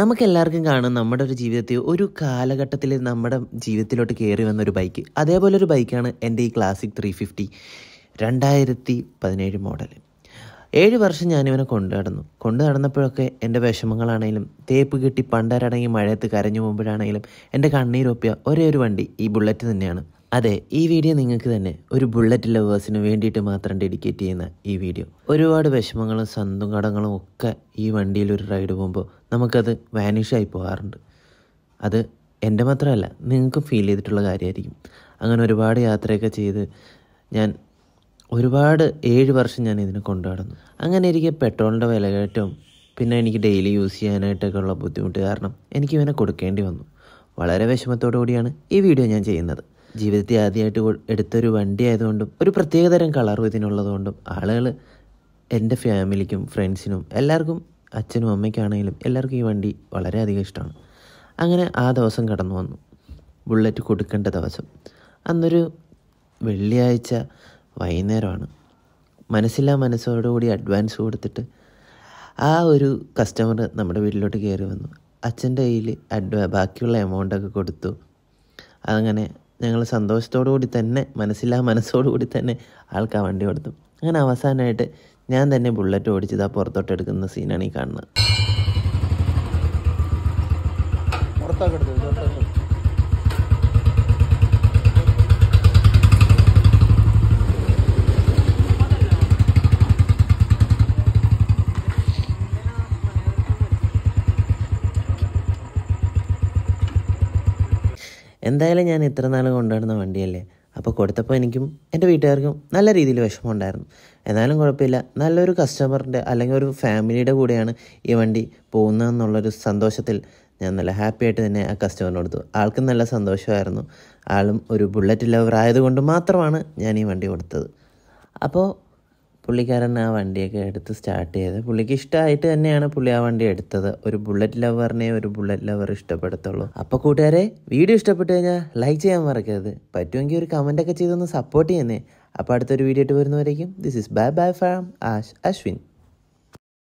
നമുക്ക് എല്ലാവർക്കും കാണും നമ്മുടെ ഒരു ജീവിതത്തിൽ ഒരു കാലഘട്ടത്തിൽ നമ്മുടെ ജീവിതത്തിലോട്ട് കയറി വന്ന ഒരു ബൈക്ക് അതേപോലെ ഒരു ബൈക്കാണ് എൻ്റെ ഈ ക്ലാസിക് ത്രീ ഫിഫ്റ്റി രണ്ടായിരത്തി പതിനേഴ് മോഡൽ ഏഴ് വർഷം ഞാനിവനെ കൊണ്ടു നടന്നു കൊണ്ടു നടന്നപ്പോഴൊക്കെ എൻ്റെ വിഷമങ്ങളാണെങ്കിലും തേപ്പ് കിട്ടി പണ്ടരടങ്ങി മഴയത്ത് കരഞ്ഞു പോകുമ്പോഴാണെങ്കിലും എൻ്റെ കണ്ണീരൊപ്പിയ ഒരേ ഒരു വണ്ടി ഈ ബുള്ളറ്റ് തന്നെയാണ് അതെ ഈ വീഡിയോ നിങ്ങൾക്ക് തന്നെ ഒരു ബുള്ളറ്റ് ലവേഴ്സിന് വേണ്ടിയിട്ട് മാത്രം ഡെഡിക്കേറ്റ് ചെയ്യുന്ന ഈ വീഡിയോ ഒരുപാട് വിഷമങ്ങളും കടങ്ങളും ഒക്കെ ഈ വണ്ടിയിൽ ഒരു റൈഡ് പോകുമ്പോൾ നമുക്കത് വാനിഷായി പോകാറുണ്ട് അത് എൻ്റെ മാത്രമല്ല നിങ്ങൾക്കും ഫീൽ ചെയ്തിട്ടുള്ള കാര്യമായിരിക്കും അങ്ങനെ ഒരുപാട് യാത്രയൊക്കെ ചെയ്ത് ഞാൻ ഒരുപാട് ഏഴ് വർഷം ഞാൻ ഇതിന് കൊണ്ടുപോകുന്നു അങ്ങനെ ഇരിക്കുക പെട്രോളിൻ്റെ വിലകയറ്റവും പിന്നെ എനിക്ക് ഡെയിലി യൂസ് ചെയ്യാനായിട്ടൊക്കെ ഉള്ള ബുദ്ധിമുട്ട് കാരണം എനിക്ക് ഇവനെ കൊടുക്കേണ്ടി വന്നു വളരെ വിഷമത്തോടു കൂടിയാണ് ഈ വീഡിയോ ഞാൻ ചെയ്യുന്നത് ജീവിതത്തിൽ ആദ്യമായിട്ട് എടുത്തൊരു വണ്ടി ആയതുകൊണ്ടും ഒരു പ്രത്യേകതരം കളറും ഇതിനുള്ളതുകൊണ്ടും ആളുകൾ എൻ്റെ ഫാമിലിക്കും ഫ്രണ്ട്സിനും എല്ലാവർക്കും അച്ഛനും അമ്മയ്ക്കാണെങ്കിലും എല്ലാവർക്കും ഈ വണ്ടി വളരെയധികം ഇഷ്ടമാണ് അങ്ങനെ ആ ദിവസം കടന്നു വന്നു ബുള്ളറ്റ് കൊടുക്കേണ്ട ദിവസം അന്നൊരു വെള്ളിയാഴ്ച വൈകുന്നേരമാണ് മനസ്സില്ലാ മനസ്സോടുകൂടി അഡ്വാൻസ് കൊടുത്തിട്ട് ആ ഒരു കസ്റ്റമർ നമ്മുടെ വീട്ടിലോട്ട് കയറി വന്നു അച്ഛൻ്റെ കയ്യിൽ അഡ്വാ ബാക്കിയുള്ള എമൗണ്ടൊക്കെ കൊടുത്തു അങ്ങനെ ഞങ്ങൾ സന്തോഷത്തോടു കൂടി തന്നെ മനസ്സില്ലാ കൂടി തന്നെ ആൾക്കാ വണ്ടി കൊടുത്തു അങ്ങനെ അവസാനമായിട്ട് ഞാൻ തന്നെ ബുള്ളറ്റ് ഓടിച്ചത് ആ പുറത്തോട്ട് എടുക്കുന്ന സീനാണ് ഈ കാണുന്നത് എന്തായാലും ഞാൻ ഇത്ര നാളും കൊണ്ടുവരുന്ന വണ്ടിയല്ലേ അപ്പോൾ കൊടുത്തപ്പോൾ എനിക്കും എൻ്റെ വീട്ടുകാർക്കും നല്ല രീതിയിൽ ഉണ്ടായിരുന്നു എന്നാലും കുഴപ്പമില്ല നല്ലൊരു കസ്റ്റമറിൻ്റെ അല്ലെങ്കിൽ ഒരു ഫാമിലിയുടെ കൂടെയാണ് ഈ വണ്ടി പോകുന്നതെന്നുള്ളൊരു സന്തോഷത്തിൽ ഞാൻ നല്ല ഹാപ്പി ആയിട്ട് തന്നെ ആ കസ്റ്റമറിന് കൊടുത്തു ആൾക്കും നല്ല സന്തോഷമായിരുന്നു ആളും ഒരു ബുള്ളറ്റ് ലവർ ആയതുകൊണ്ട് മാത്രമാണ് ഞാൻ ഈ വണ്ടി കൊടുത്തത് അപ്പോൾ പുള്ളിക്കാരൻ ആ വണ്ടിയൊക്കെ എടുത്ത് സ്റ്റാർട്ട് ചെയ്തത് പുള്ളിക്ക് ഇഷ്ടമായിട്ട് തന്നെയാണ് പുള്ളി ആ വണ്ടി എടുത്തത് ഒരു ബുള്ളറ്റ് ലവറിനെ ഒരു ബുള്ളറ്റ് ലവർ ഇഷ്ടപ്പെടുത്തുള്ളൂ അപ്പോൾ കൂട്ടുകാരെ വീഡിയോ ഇഷ്ടപ്പെട്ടു കഴിഞ്ഞാൽ ലൈക്ക് ചെയ്യാൻ മറക്കരുത് പറ്റുമെങ്കിൽ ഒരു കമന്റ് ഒക്കെ ചെയ്തൊന്ന് സപ്പോർട്ട് ചെയ്യുന്നേ അപ്പോൾ അടുത്തൊരു വീഡിയോ ഇട്ട് വരുന്നവരേക്കും this is bye bye from Ash Ashwin